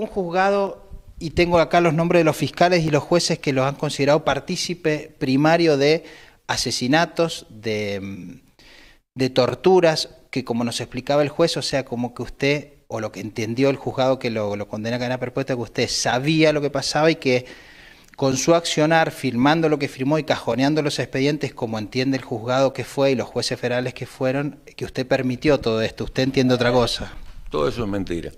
un juzgado, y tengo acá los nombres de los fiscales y los jueces que los han considerado partícipe primario de asesinatos, de, torturas, que como nos explicaba el juez, o sea, como que usted, o lo que entendió el juzgado que lo, condena a cadena perpetua, que usted sabía lo que pasaba y que con su accionar, firmando lo que firmó y cajoneando los expedientes como entiende el juzgado que fue y los jueces federales que fueron, que usted permitió todo esto. Usted entiende otra cosa. Todo eso es mentira.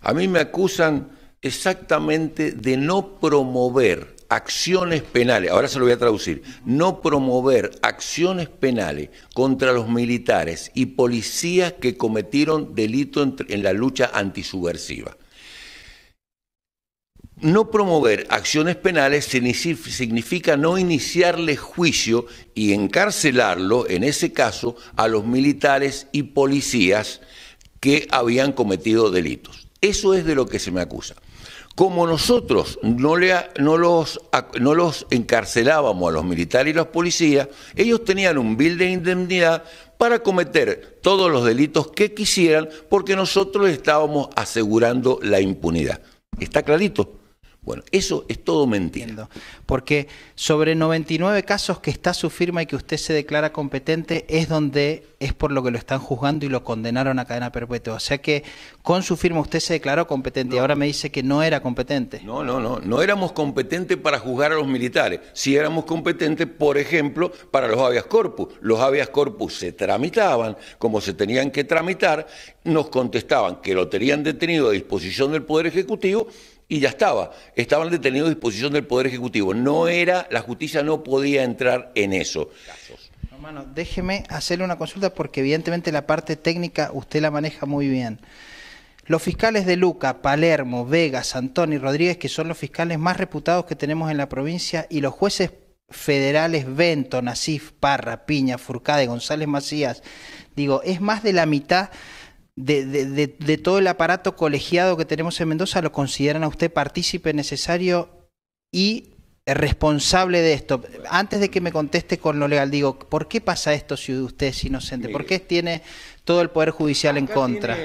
A mí me acusan exactamente de no promover acciones penales, ahora se lo voy a traducir, no promover acciones penales contra los militares y policías que cometieron delito en la lucha antisubversiva. No promover acciones penales significa no iniciarle juicio y encarcelarlo, en ese caso, a los militares y policías que habían cometido delitos. Eso es de lo que se me acusa. Como nosotros no, los, los encarcelábamos a los militares y los policías, ellos tenían un bill de indemnidad para cometer todos los delitos que quisieran porque nosotros estábamos asegurando la impunidad. ¿Está clarito? Bueno, eso es todo mentira. Porque sobre 99 casos que está su firma y que usted se declara competente es donde es por lo que lo están juzgando y lo condenaron a cadena perpetua. O sea que con su firma usted se declaró competente y ahora me dice que no era competente. No, no, no. No éramos competentes para juzgar a los militares. Si éramos competentes, por ejemplo, para los habeas corpus. Los habeas corpus se tramitaban como se tenían que tramitar, nos contestaban que lo tenían detenido a disposición del Poder Ejecutivo y ya estaba. Estaban detenidos a disposición del Poder Ejecutivo. No era, la justicia no podía entrar en eso. Hermano, déjeme hacerle una consulta porque evidentemente la parte técnica usted la maneja muy bien. Los fiscales de Luca, Palermo, Vegas, Antón y Rodríguez, que son los fiscales más reputados que tenemos en la provincia, y los jueces federales Bento, Nasif, Parra, Piña, Furcade, González Macías, digo, es más de la mitad de, de, de, todo el aparato colegiado que tenemos en Mendoza, ¿lo consideran a usted partícipe necesario y responsable de esto? Antes de que me conteste con lo legal, digo, ¿por qué pasa esto si usted es inocente? ¿Por qué tiene todo el Poder Judicial en contra?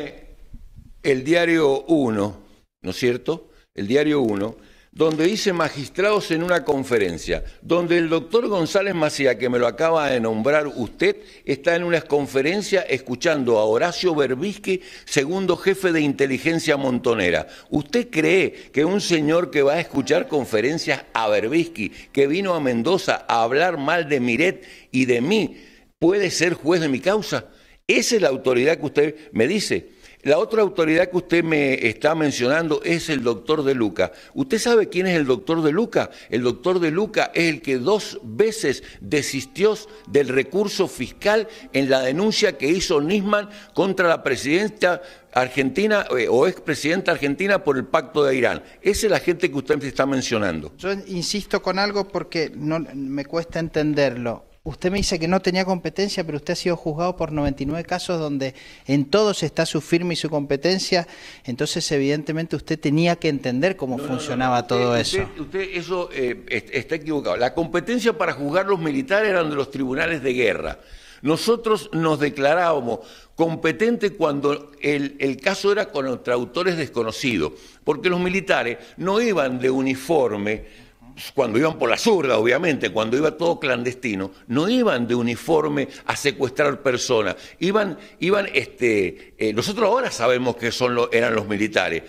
El diario 1, ¿no es cierto? El diario 1 donde dice magistrados en una conferencia, donde el doctor González Macía, que me lo acaba de nombrar usted, está en una conferencia escuchando a Horacio Berbisky, segundo jefe de inteligencia montonera. ¿Usted cree que un señor que va a escuchar conferencias a Berbisky, que vino a Mendoza a hablar mal de Miret y de mí, puede ser juez de mi causa? Esa es la autoridad que usted me dice. La otra autoridad que usted me está mencionando es el doctor de Luca. ¿Usted sabe quién es el doctor de Luca? El doctor de Luca es el que dos veces desistió del recurso fiscal en la denuncia que hizo Nisman contra la presidenta argentina eh, o expresidenta argentina por el pacto de Irán. Esa es la gente que usted me está mencionando. Yo insisto con algo porque no, me cuesta entenderlo. Usted me dice que no tenía competencia, pero usted ha sido juzgado por 99 casos donde en todos está su firma y su competencia. Entonces, evidentemente, usted tenía que entender cómo funcionaba todo eso. Usted, eso eh, está equivocado. La competencia para juzgar los militares eran de los tribunales de guerra. Nosotros nos declarábamos competentes cuando el, caso era los autores desconocidos, porque los militares no iban de uniforme cuando iban por la zurda, obviamente, cuando iba todo clandestino, no iban de uniforme a secuestrar personas, iban, iban, este, eh, nosotros ahora sabemos que son lo, eran los militares,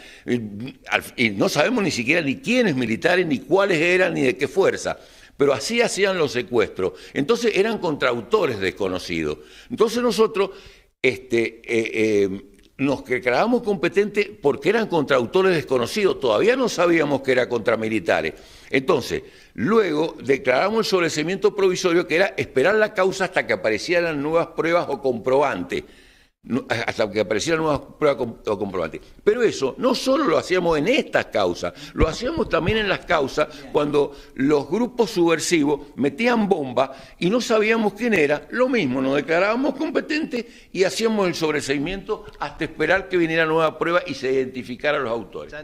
y, no sabemos ni siquiera ni quiénes militares, ni cuáles eran, ni de qué fuerza. Pero así hacían los secuestros. Entonces eran contraautores desconocidos. Entonces nosotros este, eh, eh, nos declaramos competentes porque eran contra autores desconocidos, todavía no sabíamos que era contra militares. Entonces, luego declaramos el sobrecimiento provisorio, que era esperar la causa hasta que aparecieran nuevas pruebas o comprobantes hasta que apareciera nuevas prueba o comprobantes. Pero eso no solo lo hacíamos en estas causas, lo hacíamos también en las causas cuando los grupos subversivos metían bomba y no sabíamos quién era, lo mismo, nos declarábamos competentes y hacíamos el sobreseimiento hasta esperar que viniera nueva prueba y se identificaran los autores.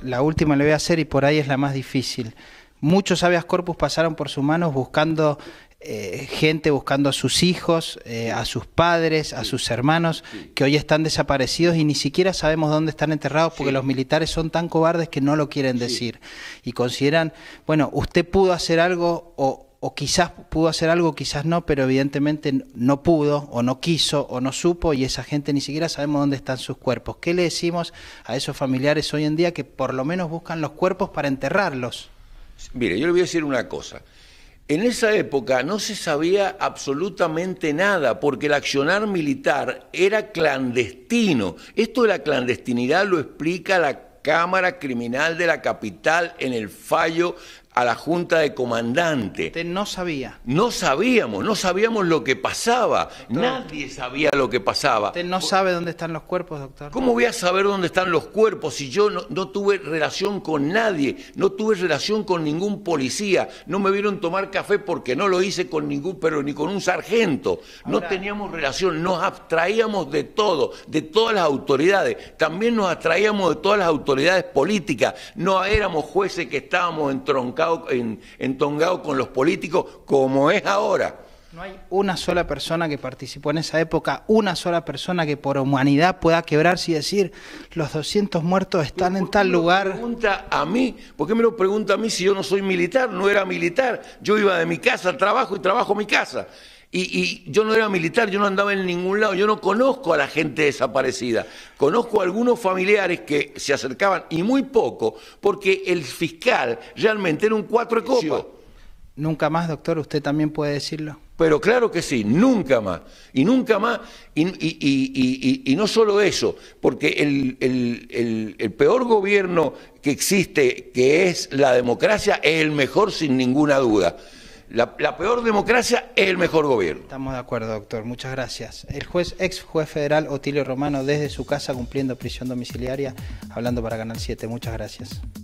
la última le voy a hacer y por ahí es la más difícil. Muchos habeas corpus pasaron por sus manos buscando eh, gente buscando a sus hijos, eh, a sus padres, a sus hermanos, que hoy están desaparecidos y ni siquiera sabemos dónde están enterrados porque los militares son tan cobardes que no lo quieren decir. Y consideran, bueno, usted pudo hacer algo o, o quizás pudo hacer algo, quizás no, pero evidentemente no pudo o no quiso o no supo y esa gente ni siquiera sabemos dónde están sus cuerpos. ¿Qué le decimos a esos familiares hoy en día que por lo menos buscan los cuerpos para enterrarlos? Mire, yo le voy a decir una cosa. En esa época no se sabía absolutamente nada porque el accionar militar era clandestino. Esto de la clandestinidad lo explica la Cámara Criminal de la Capital en el fallo a la junta de comandante. Usted no sabía. No sabíamos, no sabíamos lo que pasaba. Nadie sabía lo que pasaba. Usted no sabe dónde están los cuerpos, doctor. ¿Cómo voy a saber dónde están los cuerpos si yo no, tuve relación con nadie? No tuve relación con ningún policía. No me vieron tomar café porque no lo hice con ningún, pero ni con un sargento. no teníamos relación, nos abstraíamos de todo, de todas las autoridades. También nos abstraíamos de todas las autoridades políticas. No éramos jueces que estábamos entroncados en, entongado con los políticos como es ahora. No hay una sola persona que participó en esa época, una sola persona que por humanidad pueda quebrarse y decir, los 200 muertos están en tal lugar. Pregunta a mí, ¿por qué me lo pregunta a mí si yo no soy militar? No era militar, yo iba de mi casa al trabajo y trabajo mi casa. Y, yo no era militar, yo no andaba en ningún lado, yo no conozco a la gente desaparecida. Conozco a algunos familiares que se acercaban, y muy poco, porque el fiscal realmente era un cuatro de copa. Nunca más, doctor, usted también puede decirlo. Pero claro que sí, nunca más. Y nunca más, y, no solo eso, porque el, peor gobierno que existe, que es la democracia, es el mejor sin ninguna duda. La, peor democracia es el mejor gobierno. Estamos de acuerdo, doctor. Muchas gracias. El juez, ex juez federal Otilio Romano, desde su casa cumpliendo prisión domiciliaria, hablando para Canal 7. Muchas gracias.